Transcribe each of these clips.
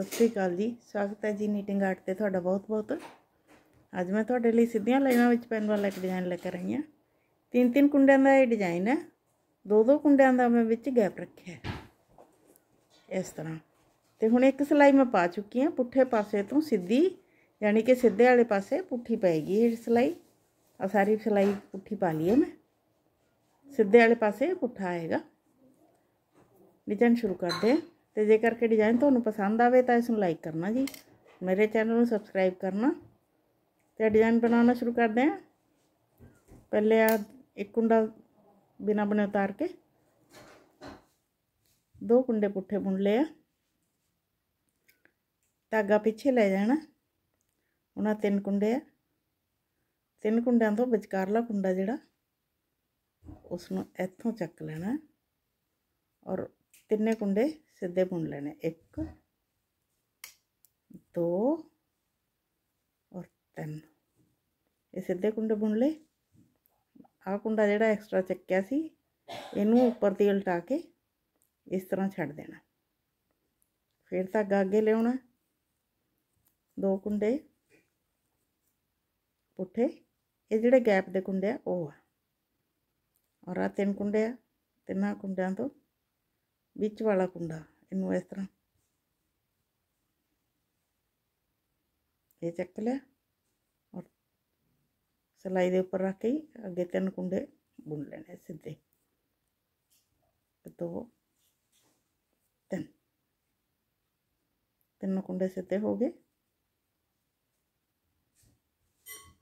सत श्रीकाल जी स्वागत है जी नीटिंग आर्ट से थोड़ा बहुत बहुत अज मैं थोड़े लिए सीधिया लाइनों में पैन वाला एक डिजाइन लेकर आई हूँ तीन तीन कुंड डिजाइन है दो दो कुंड मैं गैप रखे इस तरह तो हूँ एक सिलाई मैं पा चुकी हूँ पुठे पासे तो सीधी यानी कि सीधे वाले पास पुठी पेगी सिलाई और सारी सिलाई पुठी पा ली है मैं सीधे वाले पास पुठा आएगा डिजाइन शुरू कर दें ਤੇ ਜੇ ਕਰਕੇ ਡਿਜ਼ਾਈਨ ਤੁਹਾਨੂੰ ਪਸੰਦ ਆਵੇ ਤਾਂ ਇਸ ਨੂੰ ਲਾਈਕ ਕਰਨਾ ਜੀ ਮੇਰੇ ਚੈਨਲ ਨੂੰ ਸਬਸਕ੍ਰਾਈਬ ਕਰਨਾ ਤੇ ਡਿਜ਼ਾਈਨ ਬਣਾਉਣਾ ਸ਼ੁਰੂ ਕਰਦੇ ਹਾਂ ਪਹਿਲੇ ਆ ਇੱਕ ਕੁੰਡਾ ਬਿਨਾ ਬਣੇ ਉਤਾਰ ਕੇ ਦੋ ਕੁੰਡੇ ਪੁੱਠੇ ਬੁਣ ਲਏ ਆ ਧਾਗਾ ਪਿੱਛੇ ਲੈ ਜਾਣਾ ਉਹਨਾਂ ਤਿੰਨ ਕੁੰਡੇ ਆ ਤਿੰਨ ਕੁੰਡਿਆਂ ਤੋਂ ਵਿਚਕਾਰਲਾ ਕੁੰਡਾ ਜਿਹੜਾ ਉਸ ਨੂੰ ਇੱਥੋਂ ਚੱਕ ਲੈਣਾ ਔਰ तिने कुंडे सीधे बुन लेने एक दो और तीन ये सिद्धे कुंडे बुन ले आ कुंडा जेड़ा एक्स्ट्रा चक्किया सी इनू ऊपर तेल टा के इस तरह छड़ देना फिर तक तो गागे ले होना दो कुंडे पुठे ये जेड़े गैप दे कुंडे ओ और आ तीन कुंडे तिना कुंडिया तो ਵਿੱਚ ਵਾਲਾ ਕੁੰਡਾ ਇਹਨੂੰ ਇਸ ਤਰ੍ਹਾਂ ਇਹ ਚੱਕ ਲਿਆ ਔਰ ਸਲਾਈ ਦੇ ਉੱਪਰ ਰੱਖ ਕੇ ਅੱਗੇ ਤਿੰਨ ਕੁੰਡੇ ਬੁਣ ਲੈਣੇ ਸਿੱਧੇ ਦੋ ਤਿੰਨ ਤਿੰਨ ਕੁੰਡੇ ਸਿੱਧੇ ਹੋ ਗਏ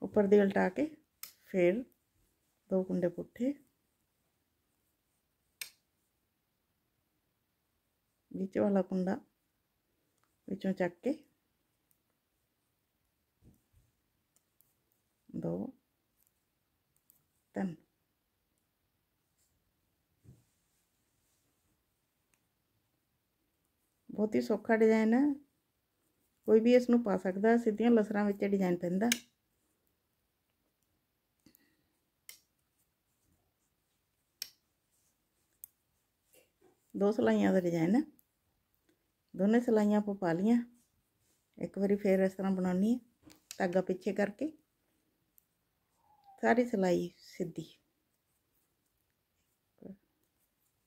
ऊपर दी उल्टा के फिर दो कुंडे पुट्ठे నీచు వెళ్ళకుండా కొంచెం చక్కి दो तीन बहुत ही सौखा डिजाइन है कोई भी इसनों पा सकता सीधिया लसर डिजाइन पैदा दो सलाइया का डिजाइन है दोनों सिलाइया आप पा लिया एक बार फिर इस तरह बना धागा पिछे करके सारी सिलाई सीधी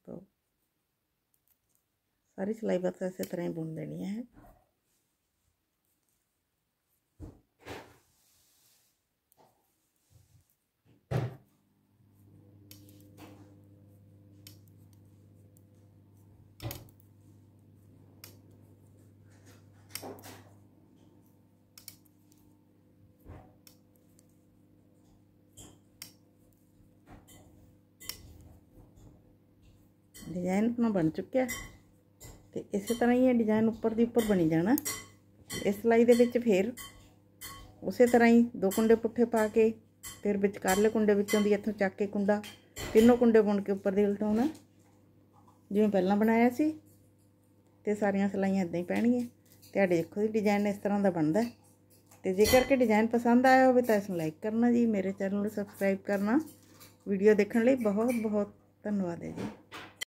तो सारी सिलाई बस इस तरह ही बुन देनी है ਡਿਜ਼ਾਈਨ ਆਪਣਾ ਬਣ ਚੁੱਕਿਆ ਤੇ ਇਸੇ ਤਰ੍ਹਾਂ ਹੀ ਇਹ ਡਿਜ਼ਾਈਨ ਉੱਪਰ ਦੀ ਉੱਪਰ ਬਣੀ ਜਾਣਾ ਇਸ ਸਲਾਈ ਦੇ ਵਿੱਚ ਫੇਰ ਉਸੇ ਤਰ੍ਹਾਂ ਹੀ ਦੋ ਕੁੰਡੇ ਪੁੱਠੇ ਪਾ ਕੇ ਫਿਰ ਵਿਚਕਾਰਲੇ ਕੁੰਡੇ ਵਿੱਚੋਂ ਦੀ ਇੱਥੋਂ ਚੱਕ ਕੇ ਕੁੰਡਾ ਤਿੰਨੋਂ ਕੁੰਡੇ ਬੁਣ ਕੇ ਉੱਪਰ ਦੀ ਉਲਟਾਉਣਾ ਜਿਵੇਂ ਪਹਿਲਾਂ ਬਣਾਇਆ ਸੀ ਤੇ ਸਾਰੀਆਂ ਸਲਾਈਆਂ ਇਦਾਂ ਹੀ ਤੇ ਤੁਹਾਡੇ ਦੇਖੋ ਜੀ ਡਿਜ਼ਾਈਨ ਇਸ ਤਰ੍ਹਾਂ ਦਾ ਬਣਦਾ ਤੇ ਜੇਕਰ ਕਿ ਡਿਜ਼ਾਈਨ ਪਸੰਦ ਆਇਆ ਹੋਵੇ ਤਾਂ ਇਸ ਨੂੰ ਲਾਈਕ ਕਰਨਾ ਜੀ ਮੇਰੇ ਚੈਨਲ ਨੂੰ ਸਬਸਕ੍ਰਾਈਬ ਕਰਨਾ ਵੀਡੀਓ ਦੇਖਣ ਲਈ ਬਹੁਤ ਬਹੁਤ ਧੰਨਵਾਦ ਹੈ ਜੀ